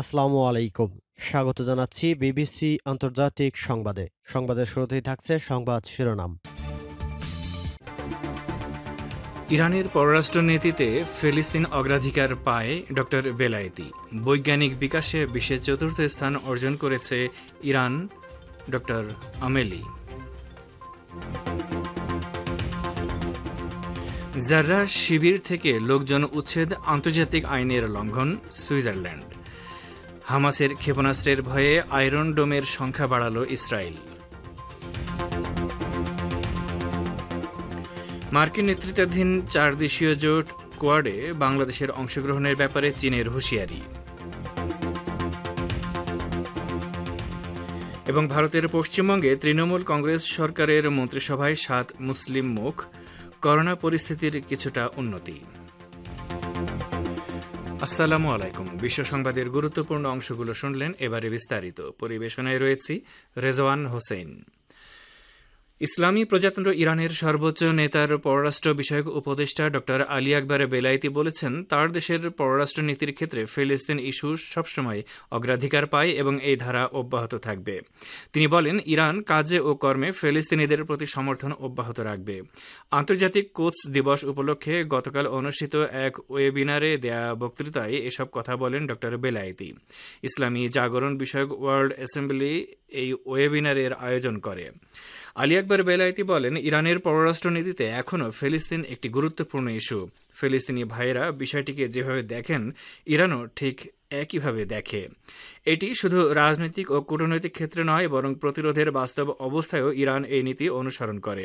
আসসালামু আলাইকুম স্বাগত জানাচ্ছি বিবিসি আন্তর্জাতিক সংবাদে সংবাদের শুরুতেই থাকছে সংবাদ শিরোনাম ইরানের পররাষ্ট্রনীতিতে ফিলিস্তিন অগ্রাধিকার পায় ড বেলায়েতি বৈজ্ঞানিক বিকাশে বিশ্বের চতুর্থ স্থান অর্জন করেছে ইরান ড আমেলি জাররা শিবির থেকে লোকজন উচ্ছেদ আন্তর্জাতিক আইনের লঙ্ঘন সুইজারল্যান্ড হামাসের ক্ষেপণাস্ত্রের ভয়ে আয়রন ডোমের সংখ্যা বাড়াল ইসরায়েল মার্কিন নেতৃত্বাধীন চার দেশীয় জোট কোয়াডে বাংলাদেশের অংশগ্রহণের ব্যাপারে চীনের হুঁশিয়ারি এবং ভারতের পশ্চিমবঙ্গে তৃণমূল কংগ্রেস সরকারের মন্ত্রিসভায় সাত মুসলিম মুখ করোনা পরিস্থিতির কিছুটা উন্নতি আসসালামু আলাইকুম বিশ্ব সংবাদের গুরুত্বপূর্ণ অংশগুলো শুনলেন এবারে বিস্তারিত পরিবেশনায় রয়েছি রেজওয়ান হোসেন ইসলামী প্রজাতন্ত্র ইরানের সর্বোচ্চ নেতার পররাষ্ট্র বিষয়ক উপদেষ্টা ড আলী আকবর বেলাইতি বলেছেন তার দেশের পররাষ্ট্র নীতির ক্ষেত্রে ফিলিস্তিন ইস্যু সবসময় অগ্রাধিকার পায় এবং এই ধারা অব্যাহত থাকবে তিনি বলেন ইরান কাজে ও কর্মে ফিলিস্তিনিদের প্রতি সমর্থন অব্যাহত রাখবে আন্তর্জাতিক কোচ দিবস উপলক্ষে গতকাল অনুষ্ঠিত এক ওয়েবিনারে দেয়া বক্তৃতায় এসব কথা বলেন ড বেলায়েতি ইসলামী জাগরণ বিষয়ক ওয়ার্ল্ড অ্যাসেম্বলি এই ওয়েবিনারের আয়োজন করে আলী আকবর বেলায়েতি বলেন ইরানের পররাষ্ট্রনীতিতে এখনও ফিলিস্তিন একটি গুরুত্বপূর্ণ ইস্যু ফিলিস্তিনি ভাইয়েরা বিষয়টিকে যেভাবে দেখেন ইরানও ঠিক একইভাবে দেখে এটি শুধু রাজনৈতিক ও কূটনৈতিক ক্ষেত্রে নয় বরং প্রতিরোধের বাস্তব অবস্থায়ও ইরান এই নীতি অনুসরণ করে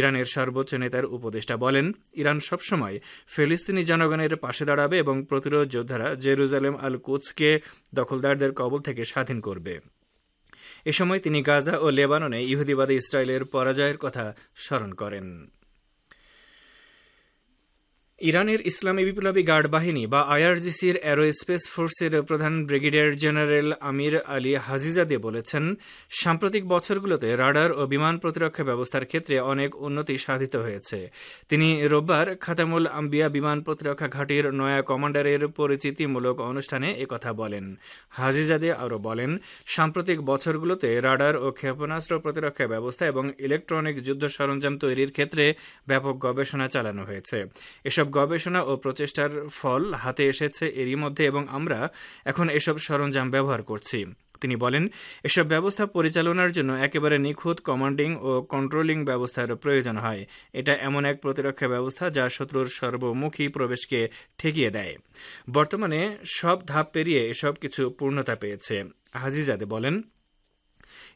ইরানের সর্বোচ্চ নেতার উপদেষ্টা বলেন ইরান সবসময় ফিলিস্তিনি জনগণের পাশে দাঁড়াবে এবং প্রতিরোধ যোদ্ধারা জেরুজালেম আল কুচকে দখলদারদের কবল থেকে স্বাধীন করবে এ সময় তিনি গাজা ও লেবাননে ইহুদিবাদী ইসরায়েলের পরাজয়ের কথা স্মরণ করেন ইরানের ইসলামী বিপ্লবী গার্ড বাহিনী বা আইআরজিসির অ্যারোস্পেস ফোর্সের প্রধান brigadier general Amir Ali Hajizadeh বলেছেন সাম্প্রতিক বছরগুলোতে রাডার ও বিমান প্রতিরক্ষা ব্যবস্থার ক্ষেত্রে অনেক উন্নতি সাধিত হয়েছে তিনি রোববার খাতামুল আম্বিয়া বিমান প্রতিরক্ষা ঘাটির নয়া কমান্ডারের পরিচিতিমূলক অনুষ্ঠানে একথা বলেন হাজিজাদে আরও বলেন সাম্প্রতিক বছরগুলোতে রাডার ও ক্ষেপণাস্ত্র প্রতিরক্ষা ব্যবস্থা এবং ইলেকট্রনিক যুদ্ধ সরঞ্জাম তৈরির ক্ষেত্রে ব্যাপক গবেষণা চালানো হয়েছে এসব গবেষণা ও প্রচেষ্টার ফল হাতে এসেছে এরই মধ্যে এবং আমরা এখন এসব সরঞ্জাম ব্যবহার করছি তিনি বলেন এসব ব্যবস্থা পরিচালনার জন্য একেবারে নিখুঁত কমান্ডিং ও কন্ট্রোলিং ব্যবস্থার প্রয়োজন হয় এটা এমন এক প্রতিরক্ষা ব্যবস্থা যা শত্রুর সর্বমুখী প্রবেশকে ঠেকিয়ে দেয় বর্তমানে সব ধাপ পেরিয়ে এসব কিছু পূর্ণতা পেয়েছে হাজিজাদে বলেন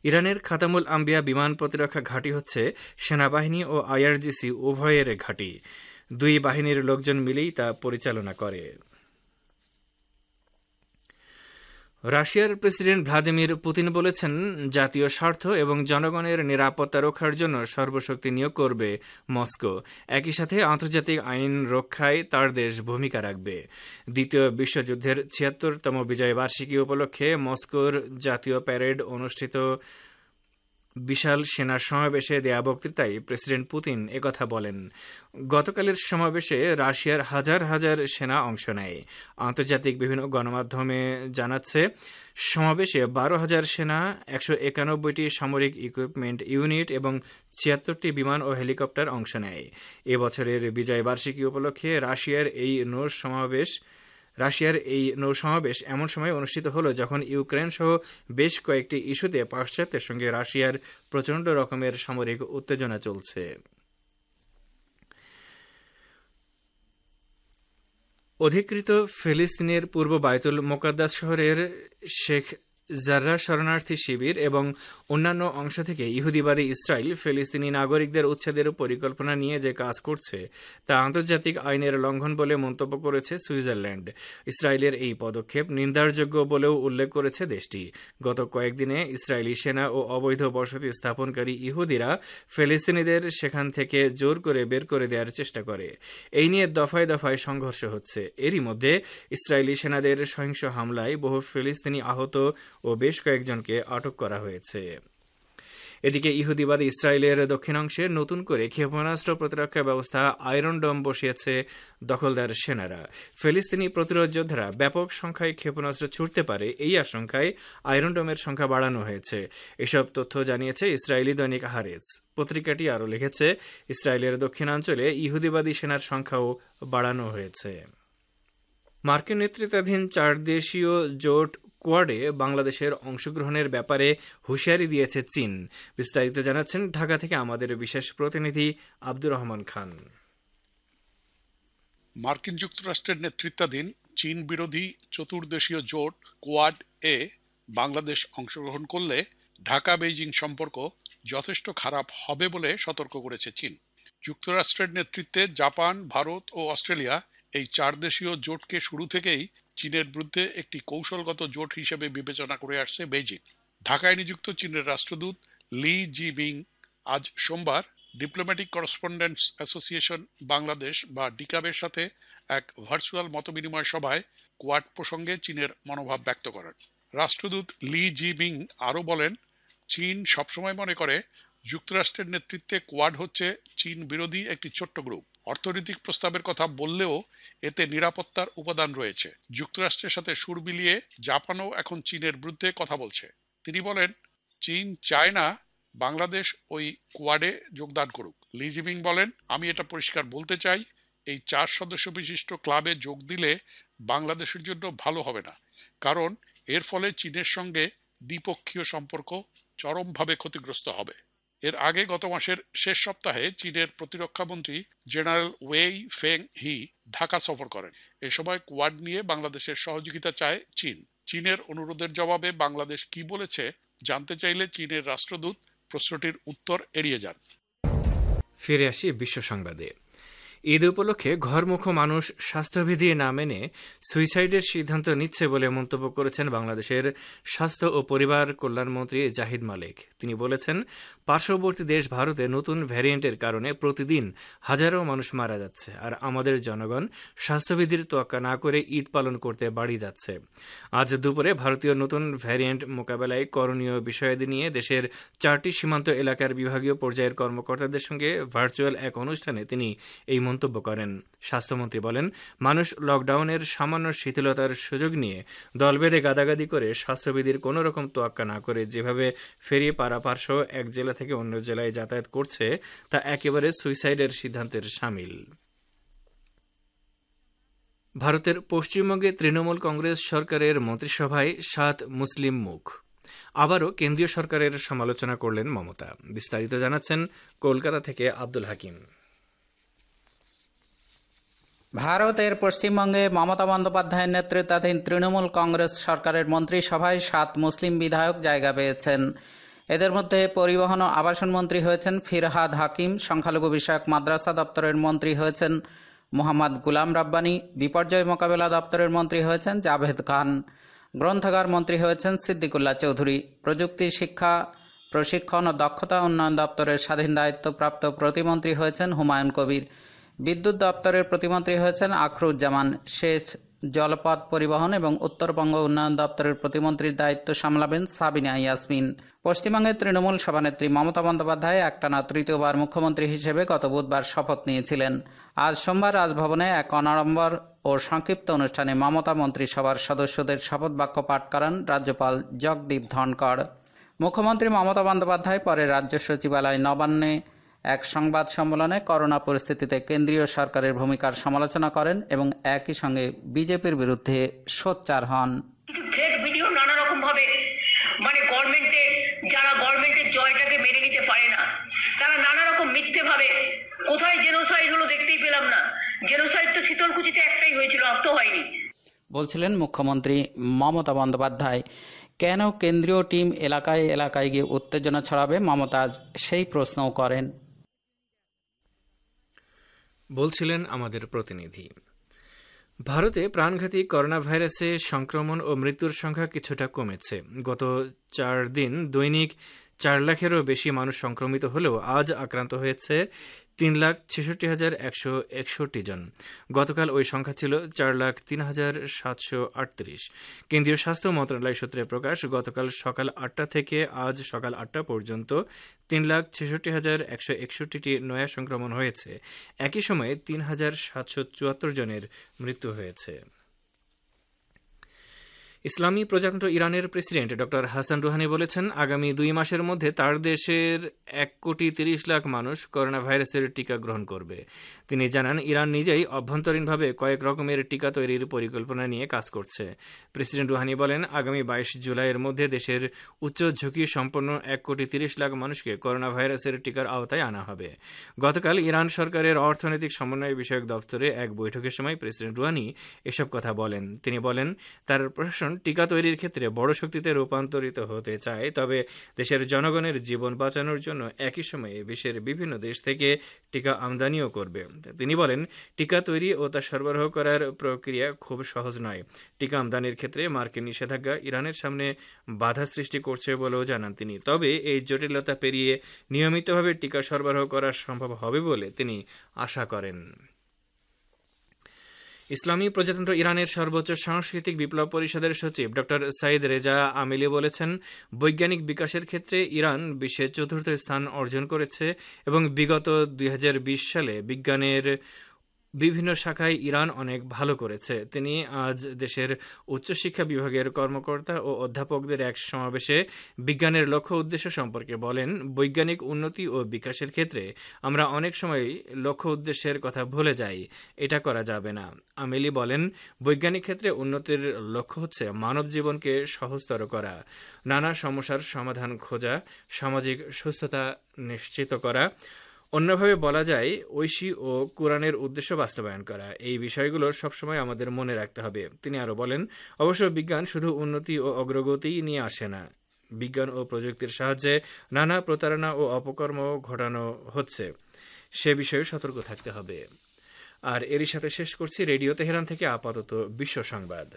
ইরানের খাতামুল আম্বিয়া বিমান প্রতিরক্ষা ঘাঁটি হচ্ছে সেনাবাহিনী ও আইআরজিসি উভয়ের ঘাঁটি দুই বাহিনীর লোকজন মিলেই তা পরিচালনা করে রাশিয়ার প্রেসিডেন্ট ভ্লাদিমির পুতিন বলেছেন জাতীয় স্বার্থ এবং জনগণের নিরাপত্তা রক্ষার জন্য সর্বশক্তি নিয়োগ করবে মস্কো একই সাথে আন্তর্জাতিক আইন রক্ষায় তার দেশ ভূমিকা রাখবে দ্বিতীয় বিশ্বযুদ্ধের ছিয়াত্তরতম বিজয়বার্ষিকী উপলক্ষে মস্কোর জাতীয় প্যারেড অনুষ্ঠিত বিশাল সেনা সমাবেশে দেয়া বক্তৃতায় প্রেসিডেন্ট পুতিন একথা বলেন গতকালের সমাবেশে রাশিয়ার হাজার হাজার সেনা অংশ নেয় আন্তর্জাতিক বিভিন্ন গণমাধ্যমে জানাচ্ছে সমাবেশে বারো হাজার সেনা একশো একানব্বইটি সামরিক ইকুইপমেন্ট ইউনিট এবং ছিয়াত্তরটি বিমান ও হেলিকপ্টার অংশ নেয় এবছরের বিজয় বার্ষিকী উপলক্ষে রাশিয়ার এই নৌ সমাবেশ রাশিয়ার এই নৌসমাবেশ এমন সময় অনুষ্ঠিত হলো যখন ইউক্রেন সহ বেশ কয়েকটি ইস্যুতে পাশ্চাত্যের সঙ্গে রাশিয়ার প্রচণ্ড রকমের সামরিক উত্তেজনা চলছে অধিকৃত ফিলিস্তিনের পূর্ব বায়তুল মোকাদ্দাস শহরের শেখ জার্রা শরণার্থী শিবির এবং অন্যান্য অংশ থেকে ইহুদিবাদী ইসরায়েল ফিলিস্তিনি নাগরিকদের উচ্ছেদের পরিকল্পনা নিয়ে যে কাজ করছে তা আন্তর্জাতিক আইনের লঙ্ঘন বলে মন্তব্য করেছে সুইজারল্যান্ড ইসরায়েলের এই পদক্ষেপ নিন্দারযোগ্য বলেও উল্লেখ করেছে দেশটি গত কয়েকদিনে ইসরায়েলি সেনা ও অবৈধ বসতি স্থাপনকারী ইহুদিরা ফিলিস্তিনিদের সেখান থেকে জোর করে বের করে দেওয়ার চেষ্টা করে এই নিয়ে দফায় দফায় সংঘর্ষ হচ্ছে এরই মধ্যে ইসরায়েলি সেনাদের সহিংস হামলায় বহু ফিলিস্তিনি আহত ও বেশ কয়েকজনকে আটক করা হয়েছে এদিকে ইহুদিবাদী ইসরায়েলের দক্ষিণাংশে নতুন করে ক্ষেপণাস্ত্র প্রতিরক্ষা ব্যবস্থা আয়রন ডম বসিয়েছে দখলদার সেনারা ফিলিস্তিনি প্রতিরোধ যোদ্ধারা ব্যাপক সংখ্যায় ক্ষেপণাস্ত্র ছুটতে পারে এই আশঙ্কায় আয়রন ডোমের সংখ্যা বাড়ানো হয়েছে এসব তথ্য জানিয়েছে ইসরায়েলি দৈনিক হারেজ পত্রিকাটি আরও লিখেছে ইসরায়েলের দক্ষিণাঞ্চলে ইহুদিবাদী সেনার সংখ্যাও বাড়ানো হয়েছে মার্কিন নেতৃত্বাধীন চারদেশীয় জোট কোয়াডে বাংলাদেশের অংশগ্রহণের ব্যাপারে হুঁশিয়ারি দিয়েছে চীন বিস্তারিত জানাচ্ছেন ঢাকা থেকে আমাদের বিশেষ প্রতিনিধি আব্দুর রহমান খান মার্কিন যুক্তরাষ্ট্রের নেতৃত্বাধীন চীন বিরোধী চতুর্দেশীয় জোট কোয়াড এ বাংলাদেশ অংশগ্রহণ করলে ঢাকা বেইজিং সম্পর্ক যথেষ্ট খারাপ হবে বলে সতর্ক করেছে চীন যুক্তরাষ্ট্রের নেতৃত্বে জাপান ভারত ও অস্ট্রেলিয়া এই চার দেশীয় জোটকে শুরু থেকেই চীনের বিরুদ্ধে একটি কৌশলগত জোট হিসেবে বিবেচনা করে আসছে বেজিং ঢাকায় নিযুক্ত চীনের রাষ্ট্রদূত লি জি বিং আজ সোমবার ডিপ্লোম্যাটিক করসপন্ডেন্টস অ্যাসোসিয়েশন বাংলাদেশ বা ডিকাবের সাথে এক ভার্চুয়াল মতবিনিময় সভায় কোয়াড প্রসঙ্গে চীনের মনোভাব ব্যক্ত করেন রাষ্ট্রদূত লি জি বিং আরও বলেন চীন সবসময় মনে করে যুক্তরাষ্ট্রের নেতৃত্বে কোয়াড হচ্ছে চীন বিরোধী একটি ছোট্ট গ্রুপ অর্থনৈতিক প্রস্তাবের কথা বললেও এতে নিরাপত্তার উপাদান রয়েছে যুক্তরাষ্ট্রের সাথে সুর মিলিয়ে জাপানও এখন চীনের বিরুদ্ধে কথা বলছে তিনি বলেন চীন চায় না বাংলাদেশ ওই কোয়াডে যোগদান করুক লিজিবিং বলেন আমি এটা পরিষ্কার বলতে চাই এই চার সদস্য বিশিষ্ট ক্লাবে যোগ দিলে বাংলাদেশের জন্য ভালো হবে না কারণ এর ফলে চীনের সঙ্গে দ্বিপক্ষীয় সম্পর্ক চরমভাবে ক্ষতিগ্রস্ত হবে এর আগে গত মাসের শেষ সপ্তাহে চীনের প্রতিরক্ষামন্ত্রী general Wei Fenghe Dhaka সফর করেন এ সময় কোয়াড নিয়ে বাংলাদেশের সহযোগিতা চায় চীন চীনের অনুরোধের জবাবে বাংলাদেশ কি বলেছে জানতে চাইলে চীনের রাষ্ট্রদূত প্রশ্নটির উত্তর এড়িয়ে যান ফিরে আসি বিশ্ব সংবাদে ঈদ উপলক্ষে ঘরমুখ মানুষ স্বাস্থ্যবিধি না মেনে সুইসাইডের সিদ্ধান্ত নিচ্ছে বলে মন্তব্য করেছেন বাংলাদেশের স্বাস্থ্য ও পরিবার কল্যাণমন্ত্রী জাহিদ মালিক তিনি বলেছেন পার্শ্ববর্তী দেশ ভারতে নতুন ভ্যারিয়েন্টের কারণে প্রতিদিন হাজারো মানুষ মারা যাচ্ছে আর আমাদের জনগণ স্বাস্থ্যবিধির তোয়াক্কা না করে ঈদ পালন করতে বাড়ি যাচ্ছে আজ দুপুরে ভারতীয় নতুন ভ্যারিয়েন্ট মোকাবেলায় করণীয় বিষয়াদি নিয়ে দেশের চারটি সীমান্ত এলাকার বিভাগীয় পর্যায়ের কর্মকর্তাদের সঙ্গে ভার্চুয়াল এক অনুষ্ঠানে তিনি এই মন্তব্য করেন স্বাস্থ্যমন্ত্রী বলেন মানুষ লকডাউনের সামান্য শিথিলতার সুযোগ নিয়ে দল বেঁধে গাদাগাদি করে স্বাস্থ্যবিধির কোনো রকম তোয়াক্কা না করে যেভাবে ফেরিয়ে পারাপার্শ্ব এক জেলা থেকে অন্য জেলায় যাতায়াত করছে তা একেবারে সুইসাইডের সিদ্ধান্তের সামিল ভারতের পশ্চিমবঙ্গে তৃণমূল কংগ্রেস সরকারের মন্ত্রিসভায় সাত মুসলিম মুখ আবারও কেন্দ্রীয় সরকারের সমালোচনা করলেন মমতা বিস্তারিত জানাচ্ছেন কলকাতা থেকে আব্দুল হাকিম ভারতের পশ্চিমবঙ্গে মমতা বন্দ্যোপাধ্যায়ের নেতৃত্বাধীন তৃণমূল কংগ্রেস সরকারের মন্ত্রিসভায় সাত মুসলিম বিধায়ক জায়গা পেয়েছেন এদের মধ্যে পরিবহন ও আবাসন মন্ত্রী হয়েছেন ফিরহাদ হাকিম সংখ্যালঘু বিষয়ক মাদ্রাসা দপ্তরের মন্ত্রী হয়েছেন মোহাম্মদ গুলাম রাব্বানি বিপর্যয় মোকাবেলা দপ্তরের মন্ত্রী হয়েছেন জাভেদ খান গ্রন্থাগার মন্ত্রী হয়েছেন সিদ্দিকুল্লাহ চৌধুরী প্রযুক্তি শিক্ষা প্রশিক্ষণ ও দক্ষতা উন্নয়ন দপ্তরের স্বাধীন দায়িত্বপ্রাপ্ত প্রতিমন্ত্রী হয়েছেন হুমায়ুন কবির বিদ্যুৎ দপ্তরের প্রতিমন্ত্রী হয়েছেন আখরুজ্জামান সেচ জলপথ পরিবহন এবং উত্তরবঙ্গ উন্নয়ন দপ্তরের প্রতিমন্ত্রীর দায়িত্ব সামলাবেন সাবিনা ইয়াসমিন পশ্চিমবঙ্গের তৃণমূল সভানেত্রী মমতা বন্দ্যোপাধ্যায় একটানা তৃতীয়বার মুখ্যমন্ত্রী হিসেবে গত বুধবার শপথ নিয়েছিলেন আজ সোমবার রাজভবনে এক অনাড়ম্বর ও সংক্ষিপ্ত অনুষ্ঠানে মমতা মন্ত্রিসভার সদস্যদের শপথ বাক্য পাঠ করান রাজ্যপাল জগদীপ ধনকর মুখ্যমন্ত্রী মমতা বন্দ্যোপাধ্যায় পরে রাজ্য সচিবালয় নবান্নে এক সংবাদ সম্মেলনে করোনা পরিস্থিতিতে কেন্দ্রীয় সরকারের ভূমিকার সমালোচনা করেন এবং একই সঙ্গে বিজেপির বিরুদ্ধে সোচ্চার হন ফেক মানে গভর্নমেন্টে যারা গভর্নমেন্টের জয়টাকে মেনে নিতে পারে না তারা নানা রকম মিথ্যে ভাবে কোথায় জেনোসাইড হলো দেখতেই পেলাম না জেনোসাইড তো শীতলকুচিতে একটাই হয়েছিল অত হয়নি বলছিলেন মুখ্যমন্ত্রী মমতা বন্দ্যোপাধ্যায় কেন কেন্দ্রীয় টিম এলাকায় এলাকায় গিয়ে উত্তেজনা ছড়াবে মমতাজ সেই প্রশ্নও করেন বলছিলেন আমাদের প্রতিনিধি ভারতে প্রাণঘাতী করোনা ভাইরাসে সংক্রমণ ও মৃত্যুর সংখ্যা কিছুটা কমেছে গত চার দিন দৈনিক চার লাখেরও বেশি মানুষ সংক্রমিত হলেও আজ আক্রান্ত হয়েছে তিন লাখ ছেষট্টি হাজার একশো একষট্টি জন গতকাল ওই সংখ্যা ছিল চার লাখ তিন হাজার সাতশো আটত্রিশ কেন্দ্রীয় স্বাস্থ্য মন্ত্রণালয় সূত্রে প্রকাশ গতকাল সকাল আটটা থেকে আজ সকাল আটটা পর্যন্ত তিন লাখ ছেষট্টি হাজার একশো একষট্টিটি নয়া সংক্রমণ হয়েছে একই সময়ে তিন হাজার সাতশো চুয়াত্তর জনের মৃত্যু হয়েছে ইসলামী প্রজাতন্ত্র ইরানের প্রেসিডেন্ট ডক্টর হাসান রুহানি বলেছেন আগামী দুই মাসের মধ্যে তার দেশের এক কোটি তিরিশ লাখ মানুষ করোনা ভাইরাসের টিকা গ্রহণ করবে তিনি জানান ইরান নিজেই অভ্যন্তরীণভাবে কয়েক রকমের টিকা তৈরির পরিকল্পনা নিয়ে কাজ করছে প্রেসিডেন্ট রুহানি বলেন আগামী বাইশ জুলাইয়ের মধ্যে দেশের উচ্চ ঝুঁকি সম্পন্ন এক কোটি তিরিশ লাখ মানুষকে করোনা ভাইরাসের টিকার আওতায় আনা হবে গতকাল ইরান সরকারের অর্থনৈতিক সমন্বয় বিষয়ক দপ্তরে এক বৈঠকের সময় প্রেসিডেন্ট রুহানি এসব কথা বলেন তিনি বলেন তার প্রশাসন প্রশাসন টিকা তৈরির ক্ষেত্রে বড় শক্তিতে রূপান্তরিত হতে চায় তবে দেশের জনগণের জীবন বাঁচানোর জন্য একই সময়ে বিশ্বের বিভিন্ন দেশ থেকে টিকা আমদানিও করবে তিনি বলেন টিকা তৈরি ও তা সরবরাহ করার প্রক্রিয়া খুব সহজ নয় টিকা আমদানির ক্ষেত্রে মার্কিন নিষেধাজ্ঞা ইরানের সামনে বাধা সৃষ্টি করছে বলেও জানান তিনি তবে এই জটিলতা পেরিয়ে নিয়মিতভাবে টিকা সরবরাহ করা সম্ভব হবে বলে তিনি আশা করেন ইসলামী প্রজাতন্ত্র ইরানের সর্বোচ্চ সাংস্কৃতিক বিপ্লব পরিষদের সচিব ড সাইদ রেজা আমিলি বলেছেন বৈজ্ঞানিক বিকাশের ক্ষেত্রে ইরান বিশ্বের চতুর্থ স্থান অর্জন করেছে এবং বিগত দুই সালে বিজ্ঞানের বিভিন্ন শাখায় ইরান অনেক ভালো করেছে তিনি আজ দেশের উচ্চশিক্ষা বিভাগের কর্মকর্তা ও অধ্যাপকদের এক সমাবেশে বিজ্ঞানের লক্ষ্য উদ্দেশ্য সম্পর্কে বলেন বৈজ্ঞানিক উন্নতি ও বিকাশের ক্ষেত্রে আমরা অনেক সময় লক্ষ্য উদ্দেশ্যের কথা ভুলে যাই এটা করা যাবে না আমেলি বলেন বৈজ্ঞানিক ক্ষেত্রে উন্নতির লক্ষ্য হচ্ছে মানব জীবনকে সহজতর করা নানা সমস্যার সমাধান খোঁজা সামাজিক সুস্থতা নিশ্চিত করা অন্যভাবে বলা যায় ঐশী ও কোরআনের উদ্দেশ্য বাস্তবায়ন করা এই বিষয়গুলো সবসময় আমাদের মনে রাখতে হবে তিনি আরও বলেন অবশ্য বিজ্ঞান শুধু উন্নতি ও অগ্রগতি নিয়ে আসে না বিজ্ঞান ও প্রযুক্তির সাহায্যে নানা প্রতারণা ও অপকর্ম ঘটানো হচ্ছে সে বিষয়ে সতর্ক থাকতে হবে আর এরই সাথে শেষ করছি রেডিও তেহরান থেকে আপাতত বিশ্ব সংবাদ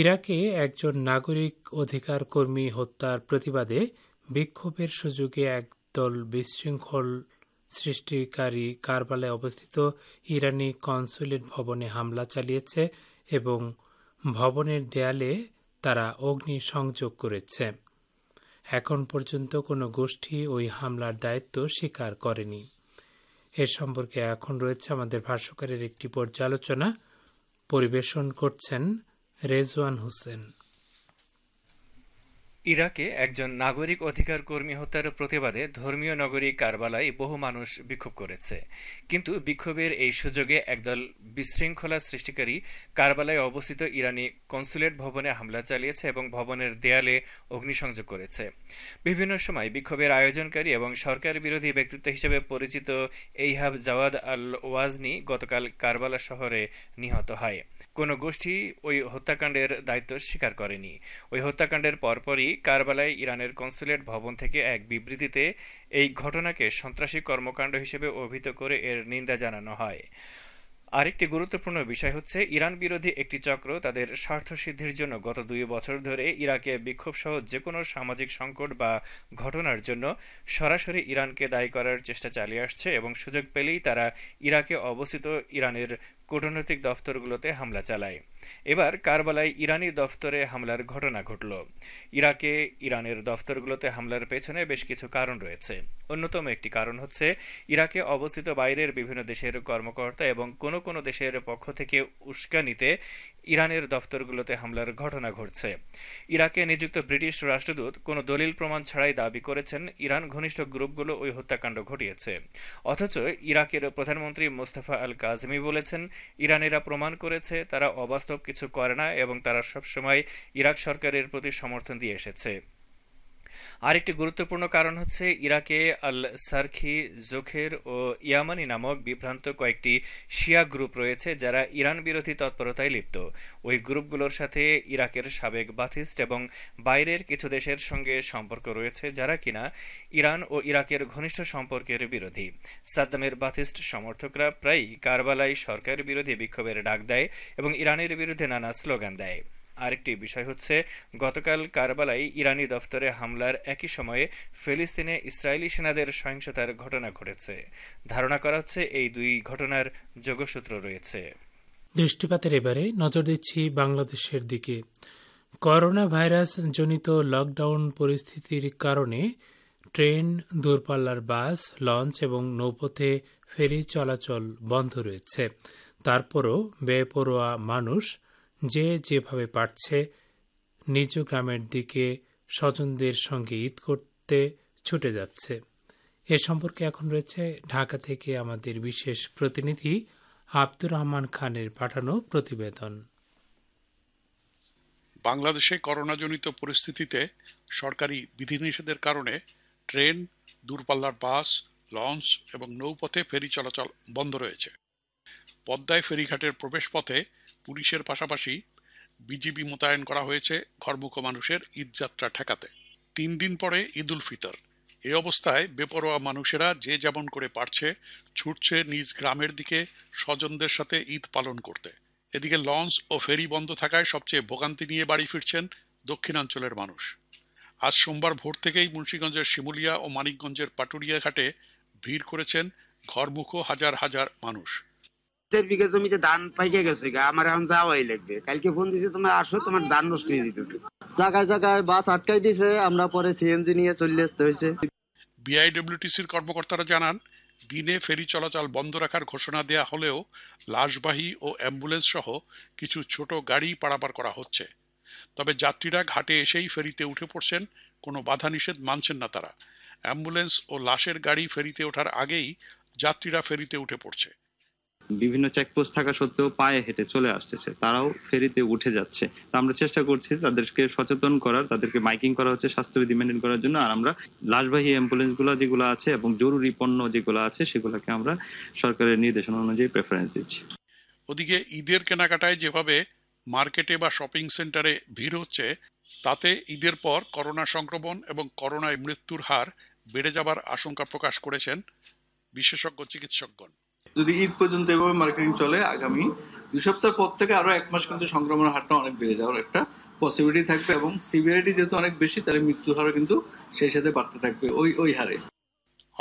ইরাকে একজন নাগরিক অধিকার কর্মী হত্যার প্রতিবাদে বিক্ষোভের সুযোগে এক শীতল বিশৃঙ্খল সৃষ্টিকারী কারবালায় অবস্থিত ইরানি কনসুলেট ভবনে হামলা চালিয়েছে এবং ভবনের দেয়ালে তারা অগ্নি সংযোগ করেছে এখন পর্যন্ত কোনো গোষ্ঠী ওই হামলার দায়িত্ব স্বীকার করেনি এ সম্পর্কে এখন রয়েছে আমাদের ভাষ্যকারের একটি পর্যালোচনা পরিবেশন করছেন রেজওয়ান হোসেন ইরাকে একজন নাগরিক অধিকার কর্মী হত্যার প্রতিবাদে ধর্মীয় নগরী কারবালায় বহু মানুষ বিক্ষোভ করেছে কিন্তু বিক্ষোভের এই সুযোগে একদল বিশৃঙ্খলা সৃষ্টিকারী কারবালায় অবস্থিত ইরানি কনসুলেট ভবনে হামলা চালিয়েছে এবং ভবনের দেয়ালে অগ্নিসংযোগ করেছে বিভিন্ন সময় বিক্ষোভের আয়োজনকারী এবং সরকার বিরোধী ব্যক্তিত্ব হিসেবে পরিচিত এইহাব জাওয়াদ আল ওয়াজনি গতকাল কারবালা শহরে নিহত হয় কোনো গোষ্ঠী ওই হত্যাকাণ্ডের দায়িত্ব স্বীকার করেনি ওই হত্যাকাণ্ডের পরপরই কারবালায় ইরানের কনসুলেট ভবন থেকে এক বিবৃতিতে এই ঘটনাকে সন্ত্রাসী কর্মকাণ্ড হিসেবে অভিহিত করে এর নিন্দা জানানো হয় আরেকটি গুরুত্বপূর্ণ বিষয় হচ্ছে ইরান বিরোধী একটি চক্র তাদের স্বার্থ সিদ্ধির জন্য গত দুই বছর ধরে ইরাকে বিক্ষোভ সহ যে কোনো সামাজিক সংকট বা ঘটনার জন্য সরাসরি ইরানকে দায়ী করার চেষ্টা চালিয়ে আসছে এবং সুযোগ পেলেই তারা ইরাকে অবস্থিত ইরানের কূটনৈতিক দফতরগুলোতে হামলা চালায় এবার কারবালায় ইরানি দফতরে হামলার ঘটনা ঘটল ইরাকে ইরানের দফতরগুলোতে হামলার পেছনে বেশ কিছু কারণ রয়েছে অন্যতম একটি কারণ হচ্ছে ইরাকে অবস্থিত বাইরের বিভিন্ন দেশের কর্মকর্তা এবং কোনো কোনো দেশের পক্ষ থেকে উস্কানিতে ইরানের দফতরগুলোতে হামলার ঘটনা ঘটছে ইরাকে নিযুক্ত ব্রিটিশ রাষ্ট্রদূত কোন দলিল প্রমাণ ছাড়াই দাবি করেছেন ইরান ঘনিষ্ঠ গ্রুপগুলো ওই হত্যাকাণ্ড ঘটিয়েছে অথচ ইরাকের প্রধানমন্ত্রী মোস্তাফা আল কাজমি বলেছেন ইরানিরা প্রমাণ করেছে তারা অবাস্তব কিছু করে না এবং তারা সবসময় ইরাক সরকারের প্রতি সমর্থন দিয়ে এসেছে আরেকটি গুরুত্বপূর্ণ কারণ হচ্ছে ইরাকে আল সার্খি জোখের ও ইয়ামানি নামক বিভ্রান্ত কয়েকটি শিয়া গ্রুপ রয়েছে যারা ইরান বিরোধী তৎপরতায় লিপ্ত ওই গ্রুপগুলোর সাথে ইরাকের সাবেক বাথিস্ট এবং বাইরের কিছু দেশের সঙ্গে সম্পর্ক রয়েছে যারা কিনা ইরান ও ইরাকের ঘনিষ্ঠ সম্পর্কের বিরোধী সাদ্দামের বাথিস্ট সমর্থকরা প্রায়ই কারবালায় সরকার বিরোধী বিক্ষোভের ডাক দেয় এবং ইরানের বিরুদ্ধে নানা স্লোগান দেয় আরেকটি বিষয় হচ্ছে গতকাল কারবালায় ইরানি দফতরে হামলার একই সময়ে ফিলিস্তিনে ইসরায়েলি সেনাদের সহিংসতার ঘটনা ঘটেছে ধারণা করা হচ্ছে এই দুই ঘটনার যোগসূত্র রয়েছে দৃষ্টিপাতের এবারে নজর দিচ্ছি বাংলাদেশের দিকে করোনা ভাইরাস জনিত লকডাউন পরিস্থিতির কারণে ট্রেন দূরপাল্লার বাস লঞ্চ এবং নৌপথে ফেরি চলাচল বন্ধ রয়েছে তারপরও বেপরোয়া মানুষ যে যেভাবে পারছে নিজ গ্রামের দিকে স্বজনদের সঙ্গে ঈদ করতে ছুটে যাচ্ছে এ সম্পর্কে এখন রয়েছে ঢাকা থেকে আমাদের বিশেষ প্রতিনিধি আব্দুর রহমান খানের পাঠানো প্রতিবেদন বাংলাদেশে করোনাজনিত পরিস্থিতিতে সরকারি বিধিনিষেধের কারণে ট্রেন দূরপাল্লার বাস লঞ্চ এবং নৌপথে ফেরি চলাচল বন্ধ রয়েছে পদ্মায় ফেরিঘাটের প্রবেশপথে পুলিশের পাশাপাশি বিজিবি মোতায়েন করা হয়েছে ঘরমুখ মানুষের ঈদযাত্রা ঠেকাতে তিন দিন পরে ঈদ উল ফিতর এ অবস্থায় বেপরোয়া মানুষেরা যে যেমন করে পারছে ছুটছে নিজ গ্রামের দিকে স্বজনদের সাথে ঈদ পালন করতে এদিকে লঞ্চ ও ফেরি বন্ধ থাকায় সবচেয়ে ভোগান্তি নিয়ে বাড়ি ফিরছেন দক্ষিণাঞ্চলের মানুষ আজ সোমবার ভোর থেকেই মুন্সীগঞ্জের শিমুলিয়া ও মানিকগঞ্জের পাটুরিয়া ঘাটে ভিড় করেছেন ঘরমুখো হাজার হাজার মানুষ চার বিঘা জমিতে ধান পাইকে গেছে আমার এখন যাওয়াই লাগবে কালকে ফোন দিছে তোমার আসো তোমার ধান নষ্ট হয়ে যেতেছে জায়গায় জায়গায় বাস আটকাই দিছে আমরা পরে সিএনজি নিয়ে চলে আসতে হয়েছে বিআইডব্লিউটিসির কর্মকর্তারা জানান দিনে ফেরি চলাচল বন্ধ রাখার ঘোষণা দেয়া হলেও লাশবাহী ও অ্যাম্বুলেন্স সহ কিছু ছোট গাড়ি পারাপার করা হচ্ছে তবে যাত্রীরা ঘাটে এসেই ফেরিতে উঠে পড়ছেন কোনো বাধা নিষেধ মানছেন না তারা অ্যাম্বুলেন্স ও লাশের গাড়ি ফেরিতে ওঠার আগেই যাত্রীরা ফেরিতে উঠে পড়ছে বিভিন্ন চেকপোস্ট থাকা সত্ত্বেও পায়ে হেঁটে চলে আসতেছে তারাও ফেরিতে উঠে যাচ্ছে তো আমরা চেষ্টা করছি তাদেরকে সচেতন করার তাদেরকে মাইকিং করা হচ্ছে স্বাস্থ্যবিধি মেনটেন করার জন্য আর আমরা লাশবাহী অ্যাম্বুলেন্স গুলো যেগুলো আছে এবং জরুরি পণ্য যেগুলো আছে সেগুলোকে আমরা সরকারের নির্দেশনা অনুযায়ী প্রেফারেন্স দিচ্ছি ওদিকে ঈদের কেনাকাটায় যেভাবে মার্কেটে বা শপিং সেন্টারে ভিড় হচ্ছে তাতে ঈদের পর করোনা সংক্রমণ এবং করোনায় মৃত্যুর হার বেড়ে যাবার আশঙ্কা প্রকাশ করেছেন বিশেষজ্ঞ চিকিৎসকগণ যদি ঈদ পর্যন্ত এভাবে মার্কেটিং চলে আগামী দুই সপ্তাহ পর থেকে আরো এক মাস কিন্তু সংক্রমণের হারটা অনেক বেড়ে যাওয়ার একটা পসিবিলিটি থাকবে এবং সিভিয়ারিটি যেহেতু অনেক বেশি তাহলে মৃত্যুর হারও কিন্তু সেই সাথে বাড়তে থাকবে ওই ওই হারে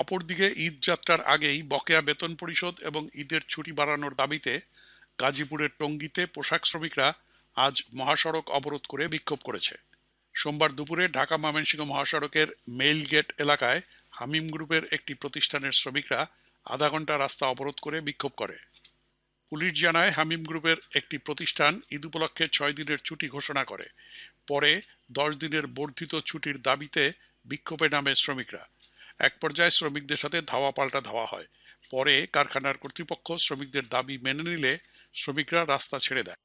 অপরদিকে ঈদ যাত্রার আগেই বকেয়া বেতন পরিশোধ এবং ঈদের ছুটি বাড়ানোর দাবিতে গাজীপুরের টঙ্গিতে পোশাক শ্রমিকরা আজ মহাসড়ক অবরোধ করে বিক্ষোভ করেছে সোমবার দুপুরে ঢাকা ময়মনসিংহ মহাসড়কের মেইল গেট এলাকায় হামিম গ্রুপের একটি প্রতিষ্ঠানের শ্রমিকরা আধা ঘন্টা রাস্তা অবরোধ করে বিক্ষোভ করে পুলিশ জানায় হামিম গ্রুপের একটি প্রতিষ্ঠান ঈদ উপলক্ষে ছয় দিনের ছুটি ঘোষণা করে পরে দশ দিনের বর্ধিত ছুটির দাবিতে বিক্ষোভে নামে শ্রমিকরা এক পর্যায়ে শ্রমিকদের সাথে ধাওয়া পাল্টা ধাওয়া হয় পরে কারখানার কর্তৃপক্ষ শ্রমিকদের দাবি মেনে নিলে শ্রমিকরা রাস্তা ছেড়ে দেয়